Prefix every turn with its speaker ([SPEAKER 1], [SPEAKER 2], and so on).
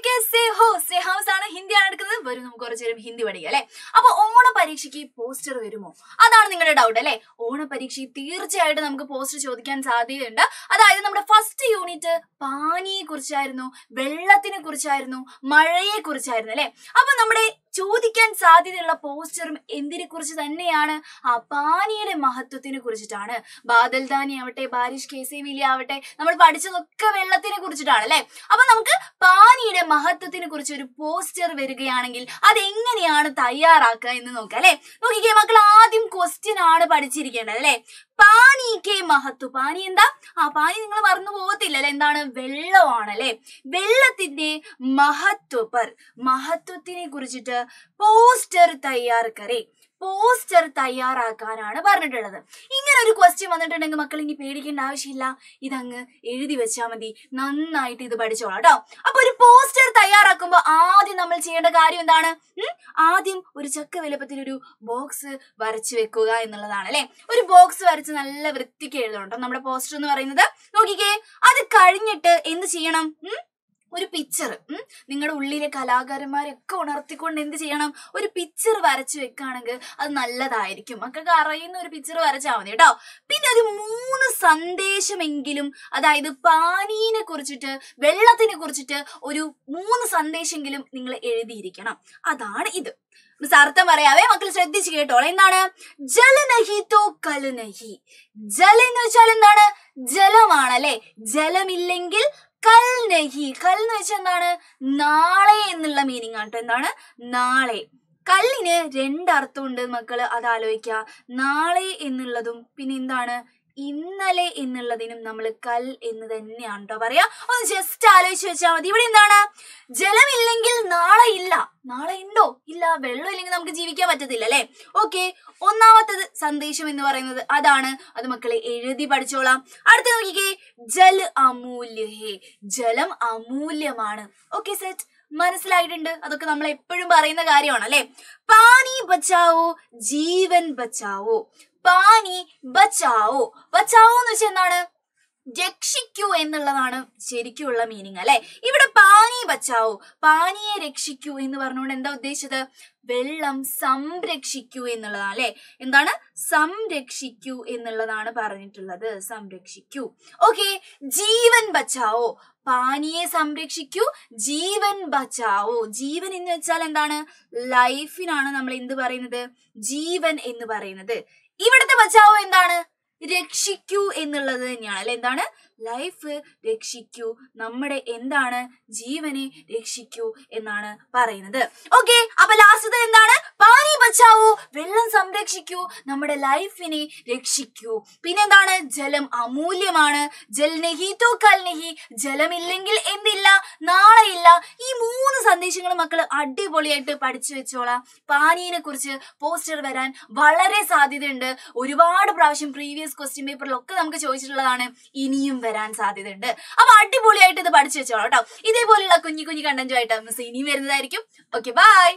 [SPEAKER 1] que sí. ഹോ സെഹാംസ് ആണ് ഹിന്ദിയാണ് എടുക്കുന്നത് വരും നമുക്ക് കുറച്ചുനേരം ഹിന്ദി പഠിക്കാം അല്ലെ അപ്പൊ ഓണ പരീക്ഷയ്ക്ക് പോസ്റ്റർ വരുമോ അതാണ് നിങ്ങളുടെ ഡൗട്ട് അല്ലെ ഓണ പരീക്ഷയിൽ തീർച്ചയായിട്ടും നമുക്ക് പോസ്റ്റർ ചോദിക്കാൻ സാധ്യതയുണ്ട് അതായത് നമ്മുടെ ഫസ്റ്റ് യൂണിറ്റ് പാനിയെ കുറിച്ചായിരുന്നു വെള്ളത്തിനെ കുറിച്ചായിരുന്നു മഴയെ കുറിച്ചായിരുന്നു അല്ലെ അപ്പൊ നമ്മുടെ ചോദിക്കാൻ സാധ്യതയുള്ള പോസ്റ്ററും എന്തിനെ കുറിച്ച് തന്നെയാണ് ആ പാനിയുടെ മഹത്വത്തിനെ കുറിച്ചിട്ടാണ് ധാനി ആവട്ടെ ബാരിഷ് വിലി ആവട്ടെ നമ്മൾ പഠിച്ചതൊക്കെ വെള്ളത്തിനെ കുറിച്ചിട്ടാണ് അല്ലെ അപ്പൊ നമുക്ക് പാനിയുടെ മഹത്വത്തിനെ കുറിച്ച് ഒരു പോസ്റ്റർ വരികയാണെങ്കിൽ അത് എങ്ങനെയാണ് തയ്യാറാക്കുക എന്ന് നോക്കാം അല്ലെ നോക്കിക്കേ മക്കൾ ആദ്യം ക്വസ്റ്റ്യൻ ആണ് പഠിച്ചിരിക്കേണ്ടത് അല്ലെ പാനി കെ മഹത്വ പാനി എന്താ ആ പാനി നിങ്ങൾ മറന്നു പോകത്തില്ല അല്ലെ എന്താണ് വെള്ളമാണ് അല്ലെ വെള്ളത്തിന്റെ പർ മഹത്വത്തിനെ കുറിച്ചിട്ട് പോസ്റ്റർ തയ്യാറാക്കറേ പോസ്റ്റർ തയ്യാറാക്കാനാണ് പറഞ്ഞിട്ടുള്ളത് ഇങ്ങനെ ഒരു ക്വസ്റ്റ്യൻ വന്നിട്ടുണ്ടെങ്കിൽ മക്കൾ ഇനി പേടിക്കേണ്ട ആവശ്യമില്ല ഇതങ്ങ് എഴുതി വെച്ചാൽ മതി നന്നായിട്ട് ഇത് പഠിച്ചോളാം കേട്ടോ അപ്പൊ ഒരു പോസ്റ്റർ തയ്യാറാക്കുമ്പോൾ ആദ്യം നമ്മൾ ചെയ്യേണ്ട കാര്യം എന്താണ് ആദ്യം ഒരു ചക്ക വലുപ്പത്തിൽ ഒരു ബോക്സ് വരച്ചു വെക്കുക എന്നുള്ളതാണ് അല്ലെ ഒരു ബോക്സ് വരച്ച് നല്ല വൃത്തിക്ക് എഴുതണം നമ്മുടെ പോസ്റ്റർ എന്ന് പറയുന്നത് നോക്കിക്കേ അത് കഴിഞ്ഞിട്ട് എന്ത് ചെയ്യണം പിക്ചർ നിങ്ങളുടെ ഉള്ളിലെ കലാകാരന്മാരെയൊക്കെ ഉണർത്തിക്കൊണ്ട് എന്ത് ചെയ്യണം ഒരു പിക്ചർ വരച്ചു വെക്കുകയാണെങ്കിൽ അത് നല്ലതായിരിക്കും മക്കൾക്ക് അറിയുന്ന ഒരു പിക്ചർ വരച്ചാൽ മതി കേട്ടോ പിന്നെ ഒരു മൂന്ന് സന്ദേശമെങ്കിലും അതായത് പാനീനെ കുറിച്ചിട്ട് വെള്ളത്തിനെ കുറിച്ചിട്ട് ഒരു മൂന്ന് സന്ദേശമെങ്കിലും നിങ്ങൾ എഴുതിയിരിക്കണം അതാണ് ഇത് മിസ് അർത്ഥം പറയാവേ മക്കൾ ശ്രദ്ധിച്ച് കേട്ടോ എന്താണ് ജലനഹി തോ കലുനഹി ജലം എന്ന് വെച്ചാൽ എന്താണ് ജലമാണ് അല്ലെ ജലമില്ലെങ്കിൽ കൽ നഹി കൽ എന്ന് വെച്ചാൽ എന്താണ് നാളെ എന്നുള്ള മീനിങ് ആണ് കേട്ടോ എന്താണ് നാളെ കല്ലിന് രണ്ടർത്ഥമുണ്ട് മക്കള് അത് ആലോചിക്കുക നാളെ എന്നുള്ളതും പിന്നെ എന്താണ് ഇന്നലെ എന്നുള്ളതിനും നമ്മൾ കൽ എന്ന് തന്നെയാണ് കേട്ടോ പറയാ ഒന്ന് ജസ്റ്റ് ആലോചിച്ച് വെച്ചാൽ മതി ഇവിടെ എന്താണ് ജലമില്ലെങ്കിൽ നാളെ ഇല്ല നാളെ ഉണ്ടോ വെള്ളമില്ല വെള്ളം ഇല്ലെങ്കിൽ നമുക്ക് ജീവിക്കാൻ പറ്റത്തില്ല അല്ലെ ഓക്കെ ഒന്നാമത്തത് സന്ദേശം എന്ന് പറയുന്നത് അതാണ് അത് മക്കളെ എഴുതി പഠിച്ചോളാം അടുത്ത നോക്കിക്കേ ജൽ അമൂല്യ ഹേ ജലം അമൂല്യമാണ് ഓക്കെ സെറ്റ് മനസ്സിലായിട്ടുണ്ട് അതൊക്കെ നമ്മൾ എപ്പോഴും പറയുന്ന കാര്യമാണ് അല്ലെ പാനി ബച്ചാവോ ജീവൻ ബച്ചാവോ പാനി ബച്ചാവോ ബച്ചാവോ എന്ന് വെച്ചാൽ എന്താണ് രക്ഷിക്കൂ എന്നുള്ളതാണ് ശരിക്കുള്ള മീനിങ് അല്ലെ ഇവിടെ ബച്ചാവോ പാനിയെ രക്ഷിക്കൂ എന്ന് പറഞ്ഞുകൊണ്ട് എന്താ ഉദ്ദേശിച്ചത് വെള്ളം സംരക്ഷിക്കൂ എന്നുള്ളതാണ് അല്ലെ എന്താണ് സംരക്ഷിക്കൂ എന്നുള്ളതാണ് പറഞ്ഞിട്ടുള്ളത് സംരക്ഷിക്കൂ ഓക്കെ ജീവൻ ബച്ചാവോ പാനിയെ സംരക്ഷിക്കൂ ജീവൻ ബച്ചാവോ ജീവൻ എന്ന് വെച്ചാൽ എന്താണ് ലൈഫിനാണ് നമ്മൾ എന്ത് പറയുന്നത് ജീവൻ എന്ന് പറയുന്നത് ഇവിടുത്തെ ബച്ചാവോ എന്താണ് രക്ഷിക്കൂ എന്നുള്ളത് തന്നെയാണ് അല്ലെ എന്താണ് ലൈഫ് രക്ഷിക്കൂ നമ്മുടെ എന്താണ് ജീവനെ രക്ഷിക്കൂ എന്നാണ് പറയുന്നത് ഓക്കെ അപ്പൊ ലാസ്റ്റ് എന്താണ് പാനി ബച്ചാവൂ വെള്ളം സംരക്ഷിക്കൂ നമ്മുടെ ലൈഫിനെ രക്ഷിക്കൂ പിന്നെന്താണ് ജലം അമൂല്യമാണ് ജൽ നെഹി തോ കൽ നെഹി ജലമില്ലെങ്കിൽ എന്തില്ല നാളെ ഇല്ല ഈ മൂന്ന് സന്ദേശങ്ങൾ മക്കൾ അടിപൊളിയായിട്ട് പഠിച്ചു വെച്ചോളാം പാനീനെ കുറിച്ച് പോസ്റ്റർ വരാൻ വളരെ സാധ്യതയുണ്ട് ഒരുപാട് പ്രാവശ്യം പ്രീവിയസ് ക്വസ്റ്റ്യൻ പേപ്പറിലൊക്കെ നമുക്ക് ചോദിച്ചിട്ടുള്ളതാണ് ഇനിയും വരാൻ സാധ്യതയുണ്ട് അപ്പൊ അടിപൊളിയായിട്ട് ഇത് പഠിച്ചു വെച്ചോളാം കേട്ടോ ഇതേപോലെയുള്ള കുഞ്ഞു കുഞ്ഞു കണ്ടന്റുമായിട്ട് മിസ് ഇനിയും വരുന്നതായിരിക്കും ഓക്കെ ബൈ